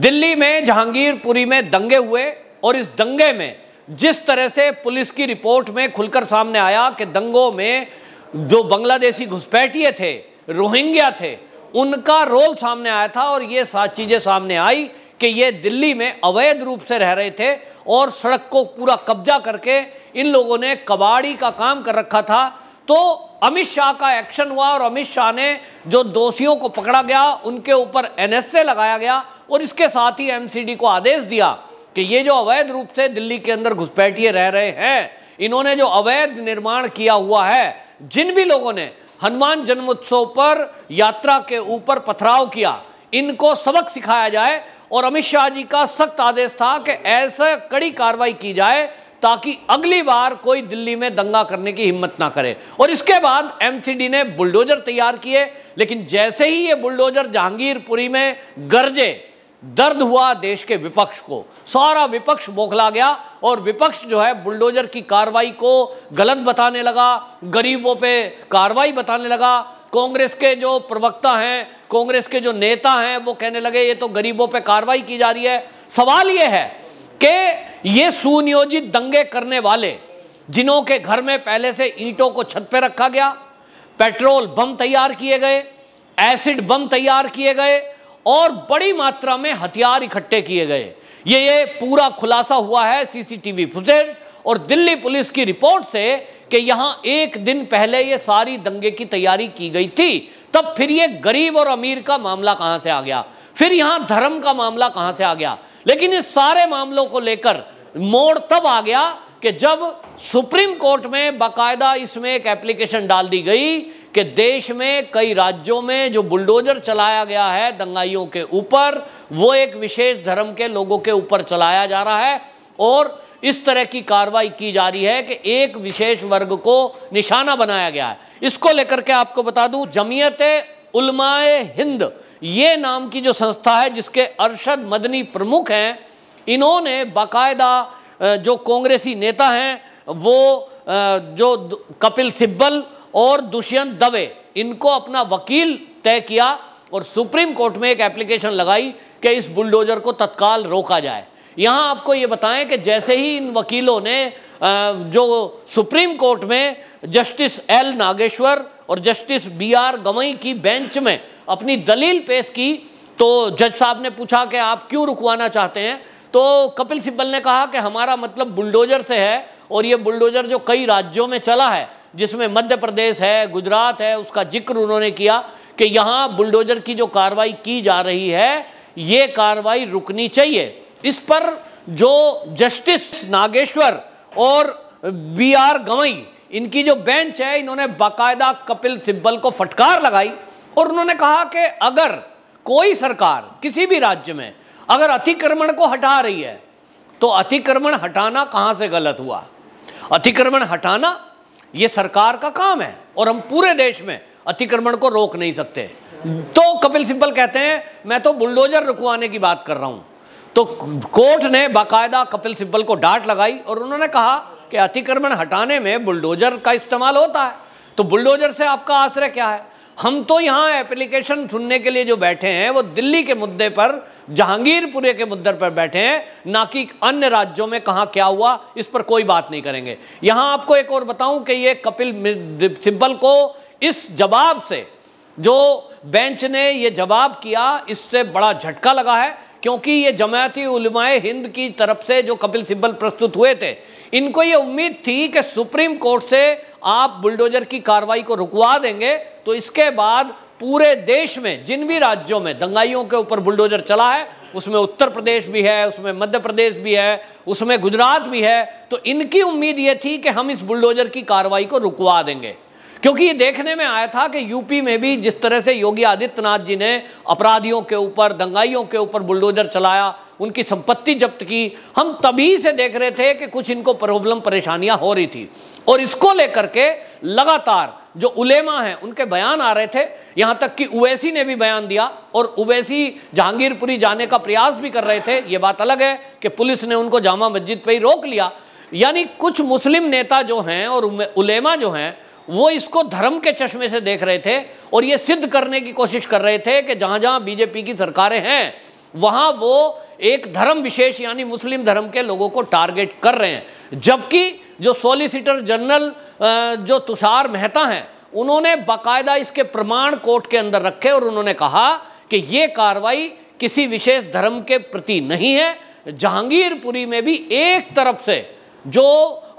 दिल्ली में जहांगीरपुरी में दंगे हुए और इस दंगे में जिस तरह से पुलिस की रिपोर्ट में खुलकर सामने आया कि दंगों में जो बांग्लादेशी घुसपैठिए थे रोहिंग्या थे उनका रोल सामने आया था और ये सात चीज़ें सामने आई कि ये दिल्ली में अवैध रूप से रह रहे थे और सड़क को पूरा कब्जा करके इन लोगों ने कबाड़ी का काम कर रखा था तो अमित शाह का एक्शन हुआ और अमित शाह ने जो दोषियों को पकड़ा गया उनके ऊपर एनएसए लगाया गया और इसके साथ ही एमसीडी को आदेश दिया कि ये जो अवैध रूप से दिल्ली के अंदर घुसपैठिए रह रहे हैं इन्होंने जो अवैध निर्माण किया हुआ है जिन भी लोगों ने हनुमान जन्मोत्सव पर यात्रा के ऊपर पथराव किया इनको सबक सिखाया जाए और अमित शाह जी का सख्त आदेश था कि ऐसा कड़ी कार्रवाई की जाए ताकि अगली बार कोई दिल्ली में दंगा करने की हिम्मत ना करे और इसके बाद एमसीडी ने बुलडोजर तैयार किए लेकिन जैसे ही ये बुलडोजर जहांगीरपुरी में गरजे दर्द हुआ देश के विपक्ष को सारा विपक्ष बोखला गया और विपक्ष जो है बुलडोजर की कार्रवाई को गलत बताने लगा गरीबों पे कार्रवाई बताने लगा कांग्रेस के जो प्रवक्ता हैं कांग्रेस के जो नेता हैं वो कहने लगे ये तो गरीबों पे कार्रवाई की जा रही है सवाल ये है कि ये सुनियोजित दंगे करने वाले जिन्हों के घर में पहले से ईंटों को छत पे रखा गया पेट्रोल बम तैयार किए गए एसिड बम तैयार किए गए और बड़ी मात्रा में हथियार इकट्ठे किए गए ये ये पूरा खुलासा हुआ है सीसीटीवी फुटेज और दिल्ली पुलिस की रिपोर्ट से कि यहां एक दिन पहले ये सारी दंगे की तैयारी की गई थी तब फिर ये गरीब और अमीर का मामला कहां से आ गया फिर यहां धर्म का मामला कहां से आ गया लेकिन इस सारे मामलों को लेकर मोड़ तब आ गया कि जब सुप्रीम कोर्ट में बाकायदा इसमें एक एप्लीकेशन डाल दी गई कि देश में कई राज्यों में जो बुलडोजर चलाया गया है दंगाइयों के ऊपर वो एक विशेष धर्म के लोगों के ऊपर चलाया जा रहा है और इस तरह की कार्रवाई की जा रही है कि एक विशेष वर्ग को निशाना बनाया गया है इसको लेकर के आपको बता दूं जमीयत उलमाए हिंद ये नाम की जो संस्था है जिसके अरशद मदनी प्रमुख हैं इन्होंने बाकायदा जो कांग्रेसी नेता हैं वो जो कपिल सिब्बल और दुष्यंत दवे इनको अपना वकील तय किया और सुप्रीम कोर्ट में एक एप्लीकेशन लगाई कि इस बुलडोजर को तत्काल रोका जाए यहां आपको ये बताएं कि जैसे ही इन वकीलों ने जो सुप्रीम कोर्ट में जस्टिस एल नागेश्वर और जस्टिस बी आर गवई की बेंच में अपनी दलील पेश की तो जज साहब ने पूछा कि आप क्यों रुकवाना चाहते हैं तो कपिल सिब्बल ने कहा कि हमारा मतलब बुलडोजर से है और ये बुलडोजर जो कई राज्यों में चला है जिसमें मध्य प्रदेश है गुजरात है उसका जिक्र उन्होंने किया कि यहाँ बुलडोजर की जो कार्रवाई की जा रही है ये कार्रवाई रुकनी चाहिए इस पर जो जस्टिस नागेश्वर और बी आर गवई इनकी जो बेंच है इन्होंने बाकायदा कपिल सिब्बल को फटकार लगाई और उन्होंने कहा कि अगर कोई सरकार किसी भी राज्य में अगर अतिक्रमण को हटा रही है तो अतिक्रमण हटाना कहाँ से गलत हुआ अतिक्रमण हटाना यह सरकार का काम है और हम पूरे देश में अतिक्रमण को रोक नहीं सकते तो कपिल सिब्बल कहते हैं मैं तो बुलडोजर रुकवाने की बात कर रहा हूँ तो कोर्ट ने बाकायदा कपिल सिब्बल को डांट लगाई और उन्होंने कहा कि अतिक्रमण हटाने में बुलडोजर का इस्तेमाल होता है तो बुलडोजर से आपका आश्रय क्या है हम तो यहाँ एप्लीकेशन सुनने के लिए जो बैठे हैं वो दिल्ली के मुद्दे पर जहांगीरपुरे के मुद्दे पर बैठे हैं ना कि अन्य राज्यों में कहाँ क्या हुआ इस पर कोई बात नहीं करेंगे यहाँ आपको एक और बताऊं कि ये कपिल सिब्बल को इस जवाब से जो बेंच ने ये जवाब किया इससे बड़ा झटका लगा है क्योंकि ये जमायती उलमाए हिंद की तरफ से जो कपिल सिब्बल प्रस्तुत हुए थे इनको ये उम्मीद थी कि सुप्रीम कोर्ट से आप बुलडोजर की कार्रवाई को रुकवा देंगे तो इसके बाद पूरे देश में जिन भी राज्यों में दंगाइयों के ऊपर बुलडोजर चला है उसमें उत्तर प्रदेश भी है उसमें मध्य प्रदेश भी है उसमें गुजरात भी है तो इनकी उम्मीद ये थी कि हम इस बुलडोजर की कार्रवाई को रुकवा देंगे क्योंकि ये देखने में आया था कि यूपी में भी जिस तरह से योगी आदित्यनाथ जी ने अपराधियों के ऊपर दंगाइयों के ऊपर बुलडोजर चलाया उनकी संपत्ति जब्त की हम तभी से देख रहे थे कि कुछ इनको प्रॉब्लम परेशानियां हो रही थी और इसको लेकर के लगातार जो उलेमा हैं उनके बयान आ रहे थे यहाँ तक कि उवैसी ने भी बयान दिया और उवैसी जहांगीरपुरी जाने का प्रयास भी कर रहे थे ये बात अलग है कि पुलिस ने उनको जामा मस्जिद पर ही रोक लिया यानी कुछ मुस्लिम नेता जो हैं और उलेमा जो हैं वो इसको धर्म के चश्मे से देख रहे थे और ये सिद्ध करने की कोशिश कर रहे थे कि जहां जहां बीजेपी की सरकारें हैं वहां वो एक धर्म विशेष यानी मुस्लिम धर्म के लोगों को टारगेट कर रहे हैं जबकि जो सोलिसिटर जनरल जो तुषार मेहता हैं उन्होंने बाकायदा इसके प्रमाण कोर्ट के अंदर रखे और उन्होंने कहा कि ये कार्रवाई किसी विशेष धर्म के प्रति नहीं है जहांगीरपुरी में भी एक तरफ से जो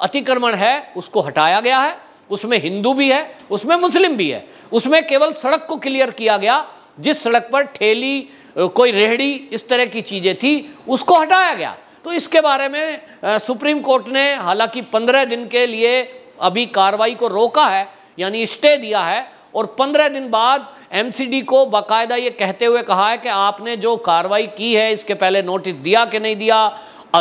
अतिक्रमण है उसको हटाया गया है उसमें हिंदू भी है उसमें मुस्लिम भी है उसमें केवल सड़क को क्लियर किया गया जिस सड़क पर ठेली कोई रेहड़ी इस तरह की चीज़ें थी उसको हटाया गया तो इसके बारे में सुप्रीम कोर्ट ने हालांकि पंद्रह दिन के लिए अभी कार्रवाई को रोका है यानी स्टे दिया है और पंद्रह दिन बाद एमसीडी को बाकायदा ये कहते हुए कहा है कि आपने जो कार्रवाई की है इसके पहले नोटिस दिया कि नहीं दिया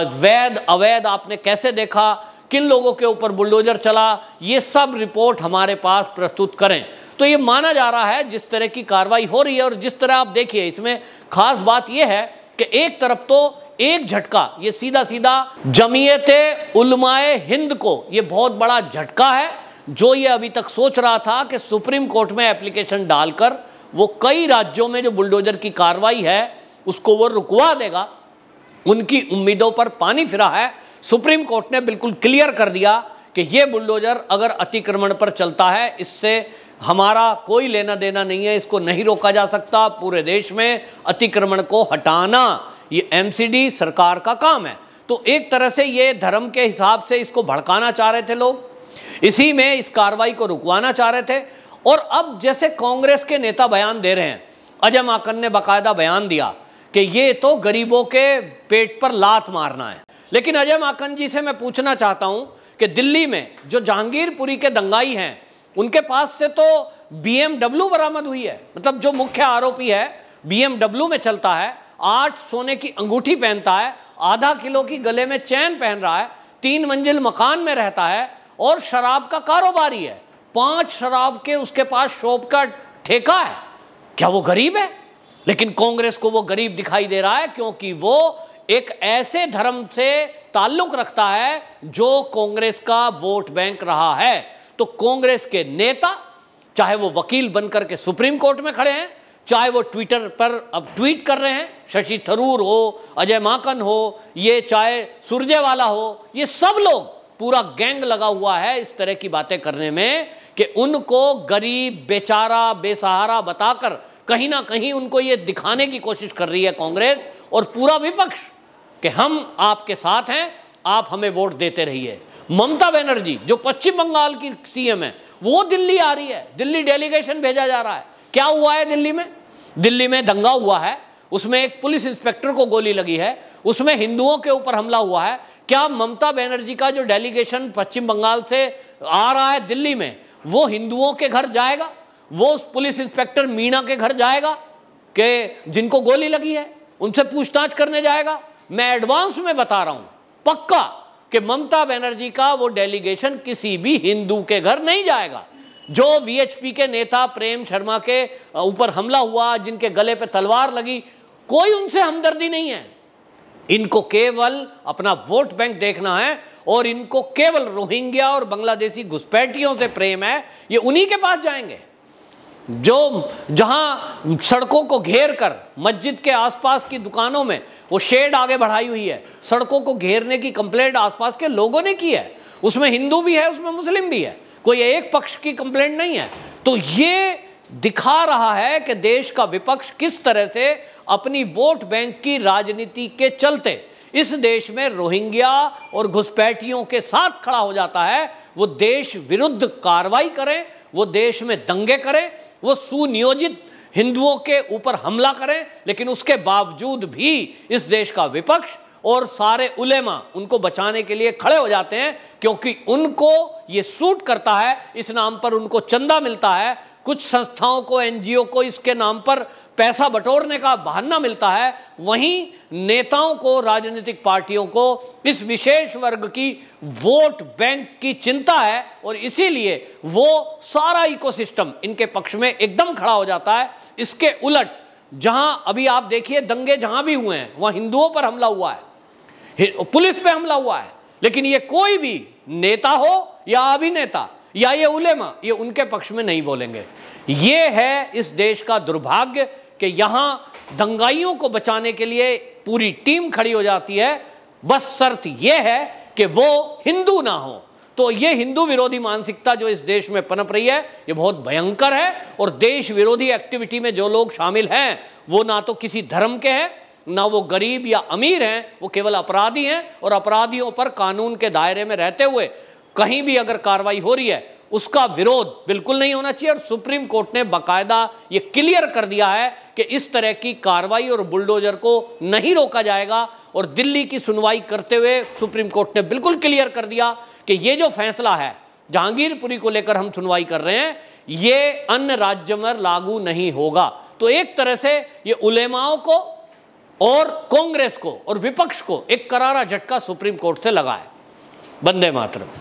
अवैध अवैध आपने कैसे देखा किन लोगों के ऊपर बुलडोजर चला ये सब रिपोर्ट हमारे पास प्रस्तुत करें तो ये माना जा रहा है जिस तरह की कार्रवाई हो रही है और जिस तरह आप देखिए इसमें खास बात यह है कि एक तरफ तो एक झटका ये सीधा सीधा जमीयत उलमाए हिंद को ये बहुत बड़ा झटका है जो ये अभी तक सोच रहा था कि सुप्रीम कोर्ट में एप्लीकेशन डालकर वो कई राज्यों में जो बुलडोजर की कार्रवाई है उसको वो रुकवा देगा उनकी उम्मीदों पर पानी फिरा है सुप्रीम कोर्ट ने बिल्कुल क्लियर कर दिया कि ये बुलडोजर अगर अतिक्रमण पर चलता है इससे हमारा कोई लेना देना नहीं है इसको नहीं रोका जा सकता पूरे देश में अतिक्रमण को हटाना ये एमसीडी सरकार का काम है तो एक तरह से ये धर्म के हिसाब से इसको भड़काना चाह रहे थे लोग इसी में इस कार्रवाई को रुकवाना चाह रहे थे और अब जैसे कांग्रेस के नेता बयान दे रहे हैं अजय माकन ने बाकायदा बयान दिया कि ये तो गरीबों के पेट पर लात मारना है लेकिन अजय माकन जी से मैं पूछना चाहता हूं कि दिल्ली में जो जहांगीरपुरी के दंगाई हैं उनके पास से तो बीएमडब्ल्यू बरामद हुई है मतलब जो मुख्य आरोपी है बीएमडब्ल्यू में चलता है आठ सोने की अंगूठी पहनता है आधा किलो की गले में चैन पहन रहा है तीन मंजिल मकान में रहता है और शराब का कारोबारी है पांच शराब के उसके पास शॉप का ठेका है क्या वो गरीब है लेकिन कांग्रेस को वो गरीब दिखाई दे रहा है क्योंकि वो एक ऐसे धर्म से ताल्लुक रखता है जो कांग्रेस का वोट बैंक रहा है तो कांग्रेस के नेता चाहे वो वकील बनकर के सुप्रीम कोर्ट में खड़े हैं चाहे वो ट्विटर पर अब ट्वीट कर रहे हैं शशि थरूर हो अजय माकन हो ये चाहे सुरजेवाला हो ये सब लोग पूरा गैंग लगा हुआ है इस तरह की बातें करने में कि उनको गरीब बेचारा बेसहारा बताकर कहीं ना कहीं उनको ये दिखाने की कोशिश कर रही है कांग्रेस और पूरा विपक्ष कि हम आपके साथ हैं आप हमें वोट देते रहिए ममता बनर्जी जो पश्चिम बंगाल की सीएम है वो दिल्ली आ रही है दिल्ली डेलीगेशन भेजा जा रहा है क्या हुआ है दिल्ली में दिल्ली में दंगा हुआ है उसमें एक पुलिस इंस्पेक्टर को गोली लगी है उसमें हिंदुओं के ऊपर हमला हुआ है क्या ममता बनर्जी का जो डेलीगेशन पश्चिम बंगाल से आ रहा है दिल्ली में वो हिंदुओं के घर जाएगा वो उस पुलिस इंस्पेक्टर मीना के घर जाएगा के जिनको गोली लगी है उनसे पूछताछ करने जाएगा मैं एडवांस में बता रहा हूं पक्का कि ममता बनर्जी का वो डेलीगेशन किसी भी हिंदू के घर नहीं जाएगा जो वीएचपी के नेता प्रेम शर्मा के ऊपर हमला हुआ जिनके गले पे तलवार लगी कोई उनसे हमदर्दी नहीं है इनको केवल अपना वोट बैंक देखना है और इनको केवल रोहिंग्या और बांग्लादेशी घुसपैठियों से प्रेम है ये उन्हीं के पास जाएंगे जो जहां सड़कों को घेर कर मस्जिद के आसपास की दुकानों में वो शेड आगे बढ़ाई हुई है सड़कों को घेरने की कंप्लेंट आसपास के लोगों ने की है उसमें हिंदू भी है उसमें मुस्लिम भी है कोई एक पक्ष की कंप्लेंट नहीं है तो ये दिखा रहा है कि देश का विपक्ष किस तरह से अपनी वोट बैंक की राजनीति के चलते इस देश में रोहिंग्या और घुसपैठियों के साथ खड़ा हो जाता है वो देश विरुद्ध कार्रवाई करें वो देश में दंगे करें वो सुनियोजित हिंदुओं के ऊपर हमला करें लेकिन उसके बावजूद भी इस देश का विपक्ष और सारे उलेमा उनको बचाने के लिए खड़े हो जाते हैं क्योंकि उनको ये सूट करता है इस नाम पर उनको चंदा मिलता है कुछ संस्थाओं को एनजीओ को इसके नाम पर पैसा बटोरने का बहाना मिलता है वहीं नेताओं को राजनीतिक पार्टियों को इस विशेष वर्ग की वोट बैंक की चिंता है और इसीलिए वो सारा इकोसिस्टम इनके पक्ष में एकदम खड़ा हो जाता है इसके उलट जहां अभी आप देखिए दंगे जहां भी हुए हैं वहां हिंदुओं पर हमला हुआ है पुलिस पर हमला हुआ है लेकिन ये कोई भी नेता हो या अभिनेता या ये उलेमा ये उनके पक्ष में नहीं बोलेंगे ये है इस देश का दुर्भाग्य कि यहाँ दंगाइयों को बचाने के लिए पूरी टीम खड़ी हो जाती है बस शर्त यह है कि वो हिंदू ना हो तो ये हिंदू विरोधी मानसिकता जो इस देश में पनप रही है ये बहुत भयंकर है और देश विरोधी एक्टिविटी में जो लोग शामिल हैं वो ना तो किसी धर्म के हैं ना वो गरीब या अमीर हैं वो केवल अपराधी हैं और अपराधियों पर कानून के दायरे में रहते हुए कहीं भी अगर कार्रवाई हो रही है उसका विरोध बिल्कुल नहीं होना चाहिए और सुप्रीम कोर्ट ने बाकायदा ये क्लियर कर दिया है कि इस तरह की कार्रवाई और बुलडोजर को नहीं रोका जाएगा और दिल्ली की सुनवाई करते हुए सुप्रीम कोर्ट ने बिल्कुल क्लियर कर दिया कि ये जो फैसला है जहांगीरपुरी को लेकर हम सुनवाई कर रहे हैं ये अन्य राज्य में लागू नहीं होगा तो एक तरह से ये उलेमाओं को और कांग्रेस को और विपक्ष को एक करारा झटका सुप्रीम कोर्ट से लगा है बंदे मातरम